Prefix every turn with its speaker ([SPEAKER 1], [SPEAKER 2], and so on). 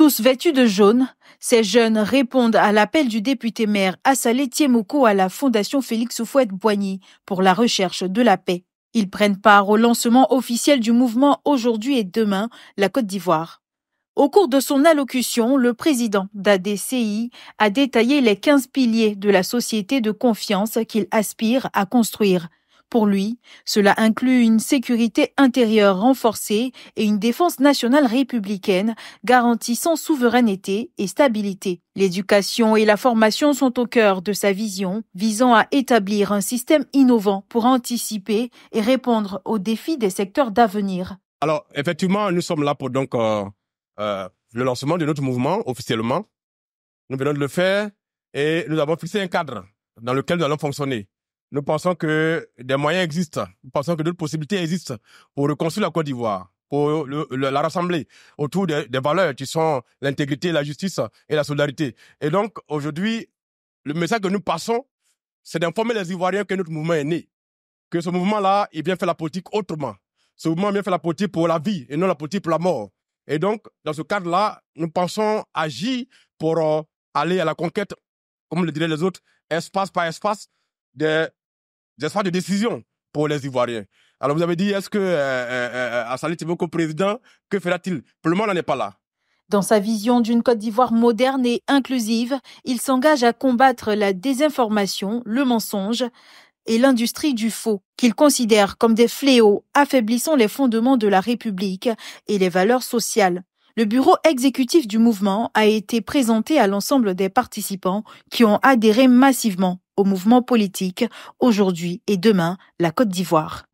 [SPEAKER 1] Tous vêtus de jaune, ces jeunes répondent à l'appel du député maire Assalé Tiemoko à la Fondation Félix Houphouët Boigny pour la recherche de la paix. Ils prennent part au lancement officiel du mouvement aujourd'hui et demain, la Côte d'Ivoire. Au cours de son allocution, le président d'ADCI a détaillé les 15 piliers de la société de confiance qu'il aspire à construire. Pour lui, cela inclut une sécurité intérieure renforcée et une défense nationale républicaine garantissant souveraineté et stabilité. L'éducation et la formation sont au cœur de sa vision, visant à établir un système innovant pour anticiper et répondre aux défis des secteurs d'avenir.
[SPEAKER 2] Alors, effectivement, nous sommes là pour donc euh, euh, le lancement de notre mouvement officiellement. Nous venons de le faire et nous avons fixé un cadre dans lequel nous allons fonctionner. Nous pensons que des moyens existent. Nous pensons que d'autres possibilités existent pour reconstruire la Côte d'Ivoire, pour la rassembler autour des, valeurs qui sont l'intégrité, la justice et la solidarité. Et donc, aujourd'hui, le message que nous passons, c'est d'informer les Ivoiriens que notre mouvement est né. Que ce mouvement-là, il vient faire la politique autrement. Ce mouvement vient faire la politique pour la vie et non la politique pour la mort. Et donc, dans ce cadre-là, nous pensons agir pour euh, aller à la conquête, comme le diraient les autres, espace par espace, des j'espère, de décision pour les Ivoiriens. Alors vous avez dit, est-ce que euh, euh, euh président, que fera-t-il Pour le moment, on n'est pas là. Dans
[SPEAKER 1] sa vision d'une Côte d'Ivoire moderne et inclusive, il s'engage à combattre la désinformation, le mensonge et l'industrie du faux, qu'il considère comme des fléaux affaiblissant les fondements de la République et les valeurs sociales. Le bureau exécutif du mouvement a été présenté à l'ensemble des participants qui ont adhéré massivement au mouvement politique aujourd'hui et demain la Côte d'Ivoire.